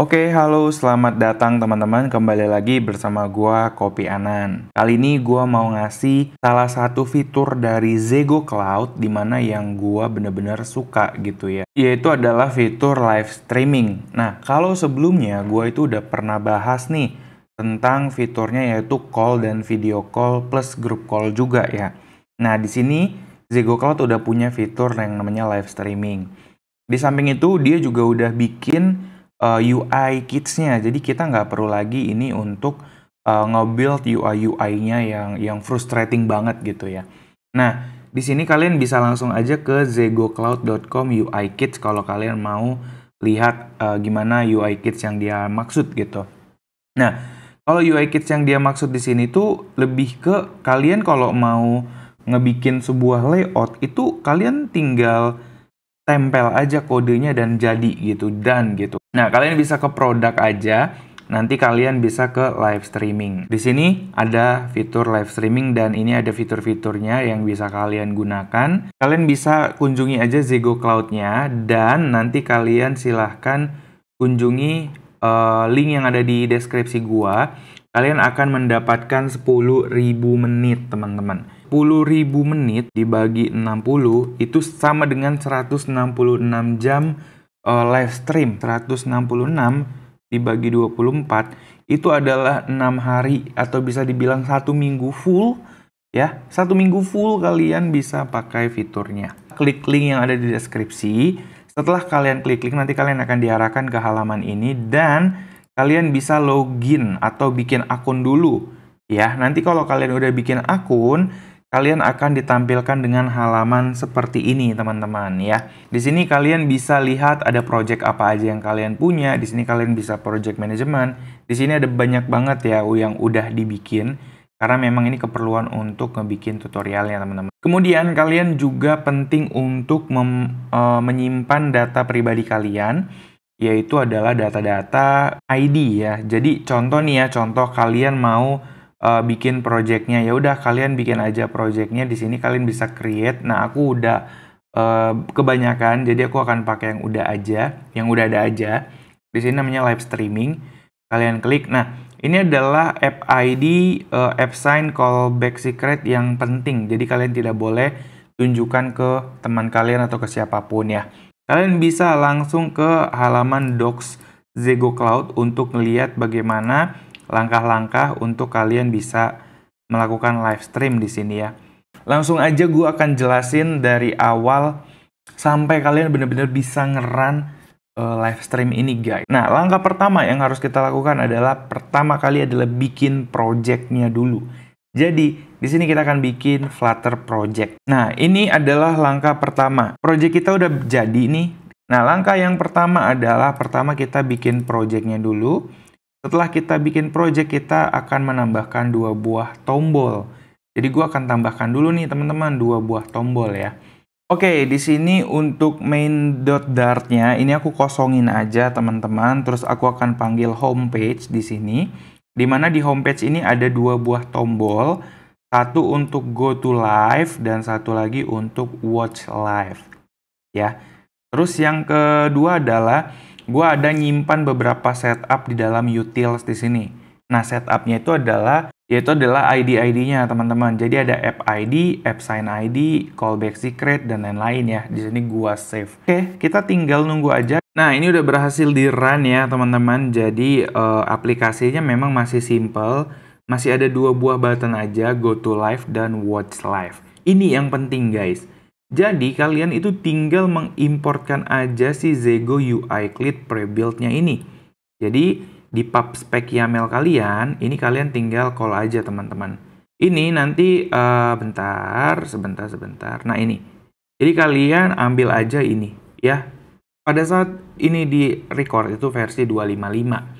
Oke, halo, selamat datang teman-teman. Kembali lagi bersama gua Kopi Anan. Kali ini gua mau ngasih salah satu fitur dari Zego Cloud di mana yang gua bener-bener suka gitu ya. Yaitu adalah fitur live streaming. Nah, kalau sebelumnya gua itu udah pernah bahas nih tentang fiturnya yaitu call dan video call plus group call juga ya. Nah, di sini Zego Cloud udah punya fitur yang namanya live streaming. Di samping itu, dia juga udah bikin uh, eh, UI kitsnya. Jadi kita nggak perlu lagi ini untuk uh, nge-build UI UI-nya yang yang frustrating banget gitu ya. Nah, di sini kalian bisa langsung aja ke zegocloud.com UI kits kalau kalian mau lihat uh, gimana UI kits yang dia maksud gitu. Nah, kalau UI kits yang dia maksud di sini tuh lebih ke kalian kalau mau ngebikin sebuah layout itu kalian tinggal tempel aja kodenya dan jadi gitu dan gitu Nah, kalian bisa ke produk aja, nanti kalian bisa ke live streaming. Di sini ada fitur live streaming dan ini ada fitur-fiturnya yang bisa kalian gunakan. Kalian bisa kunjungi aja Zego Cloud-nya dan nanti kalian silahkan kunjungi uh, link yang ada di deskripsi gua. Kalian akan mendapatkan 10.000 menit, teman-teman. 10.000 menit dibagi 60 itu sama dengan 166 jam uh, live stream 166 dibagi 24 itu adalah enam hari atau bisa dibilang satu minggu full ya satu minggu full kalian bisa pakai fiturnya klik link yang ada di deskripsi setelah kalian klik link nanti kalian akan diarahkan ke halaman ini dan kalian bisa login atau bikin akun dulu ya nanti kalau kalian udah bikin akun kalian akan ditampilkan dengan halaman seperti ini, teman-teman ya. Di sini kalian bisa lihat ada project apa aja yang kalian punya. Di sini kalian bisa project management. Di sini ada banyak banget ya yang udah dibikin karena memang ini keperluan untuk ngebikin tutorialnya, teman-teman. Kemudian kalian juga penting untuk mem, e, menyimpan data pribadi kalian yaitu adalah data-data ID ya. Jadi contoh nih ya, contoh kalian mau uh, bikin projectnya ya udah kalian bikin aja projectnya di sini kalian bisa create nah aku udah uh, kebanyakan jadi aku akan pakai yang udah aja yang udah ada aja di sini namanya live streaming kalian klik nah ini adalah app ID uh, eh, app sign callback secret yang penting jadi kalian tidak boleh tunjukkan ke teman kalian atau ke siapapun ya kalian bisa langsung ke halaman docs Zego Cloud untuk melihat bagaimana langkah-langkah untuk kalian bisa melakukan live stream di sini ya. Langsung aja gue akan jelasin dari awal sampai kalian benar-benar bisa ngeran uh, live stream ini guys. Nah, langkah pertama yang harus kita lakukan adalah pertama kali adalah bikin projectnya dulu. Jadi, di sini kita akan bikin Flutter project. Nah, ini adalah langkah pertama. Project kita udah jadi nih. Nah, langkah yang pertama adalah pertama kita bikin projectnya dulu. Setelah kita bikin project, kita akan menambahkan dua buah tombol. Jadi gue akan tambahkan dulu nih teman-teman dua buah tombol ya. Oke, di sini untuk maindart dartnya ini aku kosongin aja teman-teman, terus aku akan panggil homepage di sini. Dimana di homepage ini ada dua buah tombol, satu untuk go to live dan satu lagi untuk watch live. Ya. Terus yang kedua adalah gue ada nyimpan beberapa setup di dalam utils di sini. Nah, setupnya itu adalah yaitu adalah ID-ID-nya teman-teman. Jadi ada app ID, app sign ID, callback secret dan lain-lain ya. Di sini gue save. Oke, kita tinggal nunggu aja. Nah, ini udah berhasil di run ya teman-teman. Jadi uh, aplikasinya memang masih simple. Masih ada dua buah button aja, go to live dan watch live. Ini yang penting guys. Jadi kalian itu tinggal mengimportkan aja si Zego UI Clip prebuild-nya ini. Jadi di pub spec YAML kalian, ini kalian tinggal call aja teman-teman. Ini nanti uh, bentar, sebentar, sebentar. Nah ini. Jadi kalian ambil aja ini, ya. Pada saat ini di record itu versi 255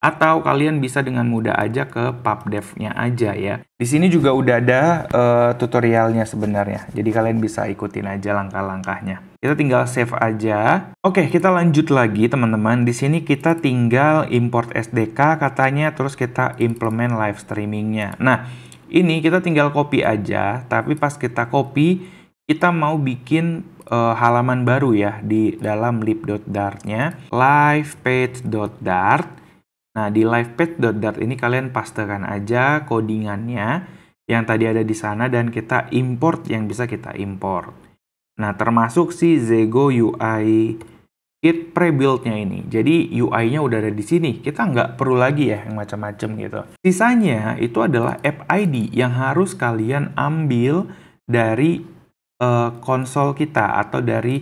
atau kalian bisa dengan mudah aja ke pub nya aja ya. Di sini juga udah ada uh, tutorialnya sebenarnya. Jadi kalian bisa ikutin aja langkah-langkahnya. Kita tinggal save aja. Oke, kita lanjut lagi teman-teman. Di sini kita tinggal import SDK katanya terus kita implement live streamingnya. Nah, ini kita tinggal copy aja, tapi pas kita copy kita mau bikin uh, halaman baru ya di dalam lib.dart-nya, livepage.dart Nah, di livepad.dart ini kalian pastekan aja codingannya yang tadi ada di sana dan kita import yang bisa kita import. Nah, termasuk si Zego UI kit pre-build-nya ini. Jadi UI-nya udah ada di sini. Kita nggak perlu lagi ya yang macam-macam gitu. Sisanya itu adalah app ID yang harus kalian ambil dari uh, konsol kita atau dari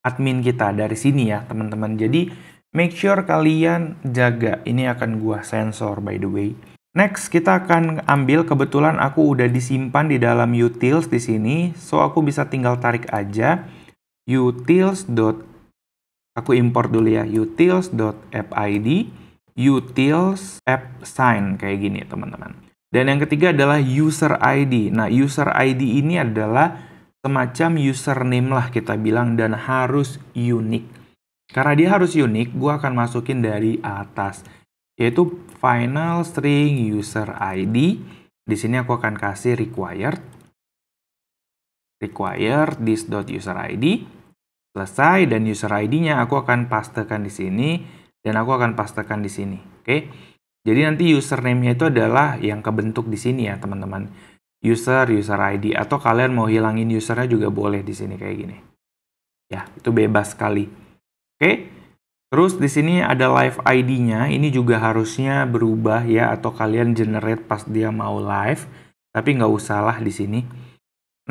admin kita dari sini ya, teman-teman. Jadi make sure kalian jaga. Ini akan gua sensor by the way. Next, kita akan ambil kebetulan aku udah disimpan di dalam utils di sini, so aku bisa tinggal tarik aja utils. Aku import dulu ya, utils.appid, utils app sign kayak gini, teman-teman. Dan yang ketiga adalah user ID. Nah, user ID ini adalah semacam username lah kita bilang dan harus unik. Karena dia harus unik, gue akan masukin dari atas, yaitu final string user ID. Di sini aku akan kasih required, required this dot user ID, selesai, dan user ID-nya aku akan pastekan di sini, dan aku akan pastekan di sini, oke? Jadi nanti username-nya itu adalah yang kebentuk di sini ya, teman-teman. User, user ID, atau kalian mau hilangin usernya juga boleh di sini kayak gini. Ya, itu bebas sekali. Oke. Terus di sini ada live ID-nya, ini juga harusnya berubah ya atau kalian generate pas dia mau live, tapi nggak usahlah di sini.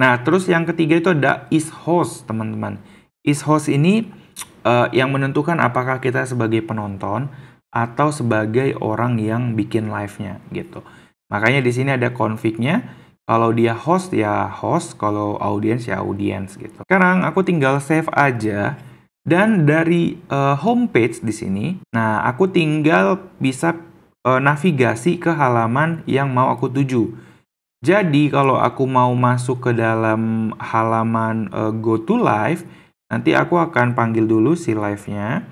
Nah, terus yang ketiga itu ada is host, teman-teman. Is host ini uh, yang menentukan apakah kita sebagai penonton atau sebagai orang yang bikin live-nya gitu. Makanya di sini ada config-nya. Kalau dia host ya host, kalau audience ya audience gitu. Sekarang aku tinggal save aja dan dari uh, homepage di sini, nah aku tinggal bisa uh, navigasi ke halaman yang mau aku tuju. Jadi kalau aku mau masuk ke dalam halaman uh, go to live, nanti aku akan panggil dulu si live-nya.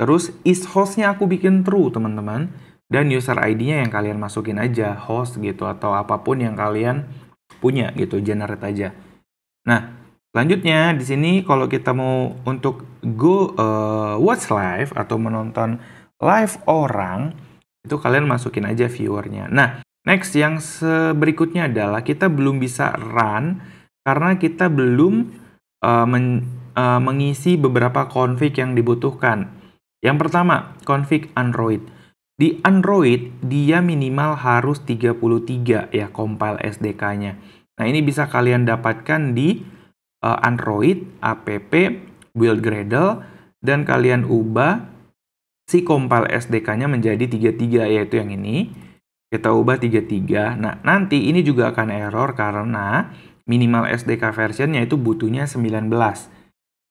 Terus is host-nya aku bikin true, teman-teman. Dan user ID-nya yang kalian masukin aja, host gitu, atau apapun yang kalian punya gitu, generate aja. Nah, Lanjutnya di sini kalau kita mau untuk go uh, watch live atau menonton live orang itu kalian masukin aja viewernya. Nah next yang berikutnya adalah kita belum bisa run karena kita belum uh, men, uh, mengisi beberapa config yang dibutuhkan. Yang pertama config Android. Di Android dia minimal harus 33 ya compile SDK-nya. Nah ini bisa kalian dapatkan di Eh, Android, app, build Gradle, dan kalian ubah si compile SDK-nya menjadi 33, yaitu yang ini. Kita ubah 33. Nah, nanti ini juga akan error karena minimal SDK versionnya itu butuhnya 19.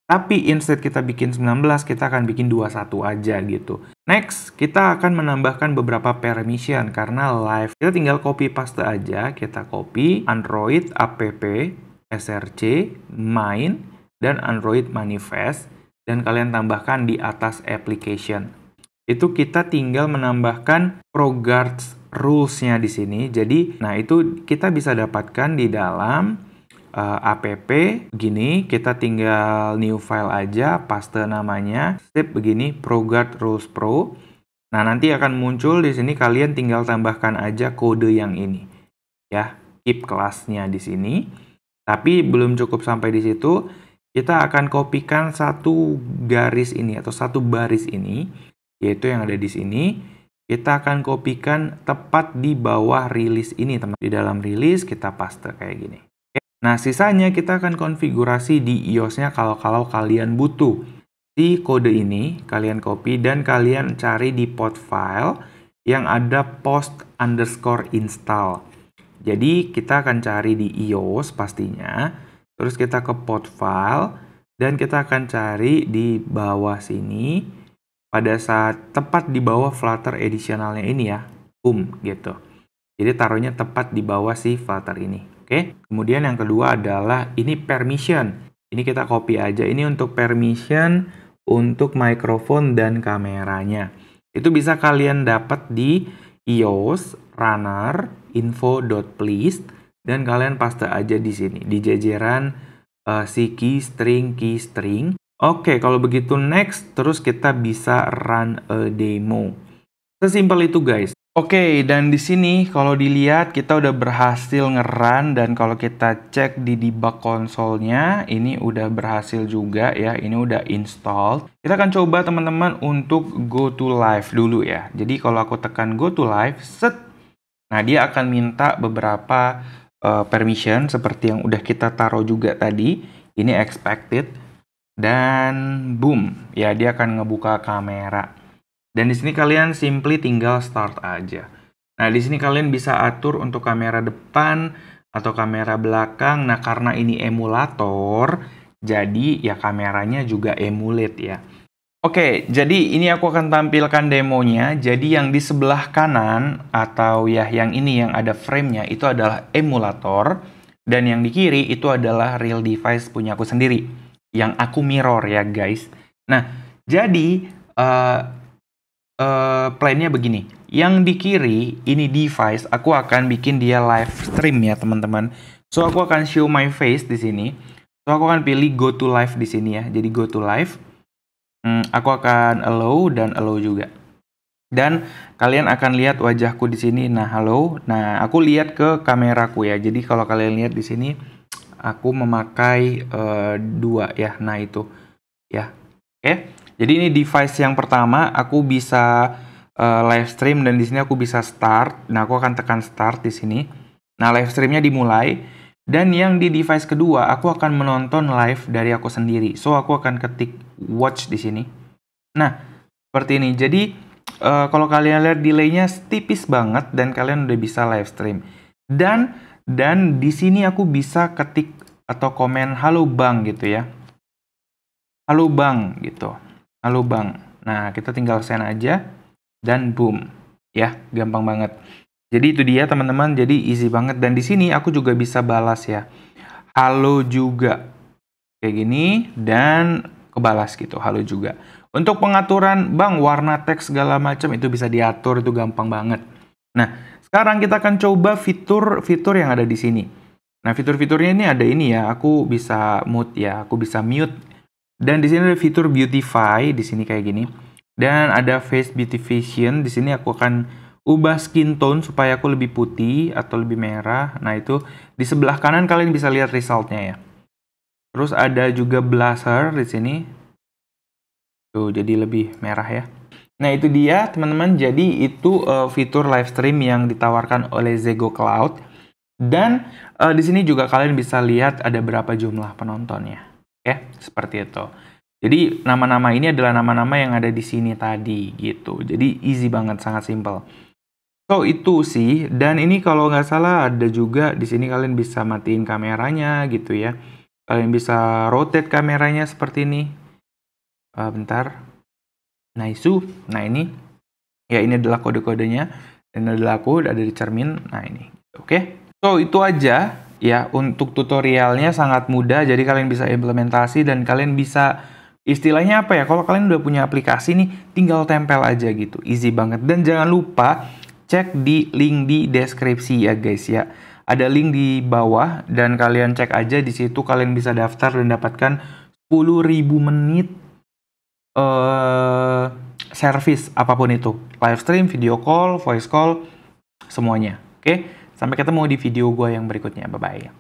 Tapi instead kita bikin 19, kita akan bikin 21 aja gitu. Next, kita akan menambahkan beberapa permission karena live. Kita tinggal copy paste aja, kita copy Android app SRC, main, dan Android manifest, dan kalian tambahkan di atas application. Itu kita tinggal menambahkan ProGuards rules-nya di sini. Jadi, nah itu kita bisa dapatkan di dalam uh, app gini kita tinggal new file aja paste namanya step begini ProGuard Rules Pro nah nanti akan muncul di sini kalian tinggal tambahkan aja kode yang ini ya keep kelasnya di sini tapi belum cukup sampai di situ, kita akan kopikan satu garis ini atau satu baris ini, yaitu yang ada di sini. Kita akan kopikan tepat di bawah rilis ini, teman. Di dalam rilis kita paste kayak gini. Nah, sisanya kita akan konfigurasi di iOS-nya kalau-kalau kalian butuh. Di kode ini, kalian copy dan kalian cari di pot file yang ada post underscore install. Jadi kita akan cari di iOS pastinya, terus kita ke pot file, dan kita akan cari di bawah sini, pada saat tepat di bawah Flutter additionalnya ini ya, um gitu. Jadi taruhnya tepat di bawah si Flutter ini, oke? Kemudian yang kedua adalah ini permission. Ini kita copy aja, ini untuk permission untuk mikrofon dan kameranya. Itu bisa kalian dapat di iOS, Runner, info.please dan kalian paste aja di sini di jajaran uh, si key string key string. Oke, okay, kalau begitu next terus kita bisa run a demo. Sesimpel itu guys. Oke, okay, dan di sini kalau dilihat kita udah berhasil ngeran dan kalau kita cek di debug konsolnya ini udah berhasil juga ya, ini udah install. Kita akan coba teman-teman untuk go to live dulu ya. Jadi kalau aku tekan go to live, set Nah, dia akan minta beberapa uh, permission seperti yang udah kita taruh juga tadi. Ini expected dan boom, ya dia akan ngebuka kamera. Dan di sini kalian simply tinggal start aja. Nah, di sini kalian bisa atur untuk kamera depan atau kamera belakang. Nah, karena ini emulator, jadi ya kameranya juga emulate ya. Oke, jadi ini aku akan tampilkan demonya. Jadi yang di sebelah kanan atau ya yang ini yang ada framenya itu adalah emulator dan yang di kiri itu adalah real device punya aku sendiri yang aku mirror ya guys. Nah, jadi uh, uh, plannya begini. Yang di kiri ini device aku akan bikin dia live stream ya teman-teman. So aku akan show my face di sini. So aku akan pilih go to live di sini ya. Jadi go to live Hmm, aku akan allow dan allow juga. Dan kalian akan lihat wajahku di sini. Nah, halo. Nah, aku lihat ke kameraku ya. Jadi kalau kalian lihat di sini, aku memakai uh, dua ya. Nah itu ya. Oke. Jadi ini device yang pertama. Aku bisa uh, live stream dan di sini aku bisa start. Nah, aku akan tekan start di sini. Nah, live streamnya dimulai. Dan yang di device kedua, aku akan menonton live dari aku sendiri. So, aku akan ketik watch di sini. Nah, seperti ini. Jadi uh, kalau kalian lihat delay-nya tipis banget dan kalian udah bisa live stream. Dan dan di sini aku bisa ketik atau komen halo bang gitu ya. Halo bang gitu. Halo bang. Nah, kita tinggal send aja dan boom. Ya, gampang banget. Jadi itu dia teman-teman, jadi easy banget dan di sini aku juga bisa balas ya. Halo juga. Kayak gini dan kebalas gitu, halo juga. Untuk pengaturan, bang, warna teks segala macam itu bisa diatur, itu gampang banget. Nah, sekarang kita akan coba fitur-fitur yang ada di sini. Nah, fitur-fiturnya ini ada ini ya, aku bisa mute ya, aku bisa mute. Dan di sini ada fitur beautify, di sini kayak gini. Dan ada face beautification, di sini aku akan ubah skin tone supaya aku lebih putih atau lebih merah. Nah, itu di sebelah kanan kalian bisa lihat resultnya ya. Terus ada juga blazer di sini. Tuh, jadi lebih merah ya. Nah, itu dia teman-teman. Jadi itu uh, fitur live stream yang ditawarkan oleh Zego Cloud. Dan uh, di sini juga kalian bisa lihat ada berapa jumlah penontonnya. Oke, ya, seperti itu. Jadi nama-nama ini adalah nama-nama yang ada di sini tadi gitu. Jadi easy banget, sangat simple. So itu sih. Dan ini kalau nggak salah ada juga di sini kalian bisa matiin kameranya gitu ya. Kalian bisa rotate kameranya seperti ini. Uh, bentar. Nah, isu. Nah, ini. Ya, ini adalah kode-kodenya. Dan adalah aku ada di cermin. Nah, ini. Oke. Okay? So, itu aja ya untuk tutorialnya sangat mudah jadi kalian bisa implementasi dan kalian bisa istilahnya apa ya kalau kalian udah punya aplikasi nih tinggal tempel aja gitu easy banget dan jangan lupa cek di link di deskripsi ya guys ya ada link di bawah dan kalian cek aja di situ kalian bisa daftar dan dapatkan 10.000 menit uh, service apapun itu. Live stream, video call, voice call, semuanya. Oke, sampai ketemu di video gua yang berikutnya. Bye-bye.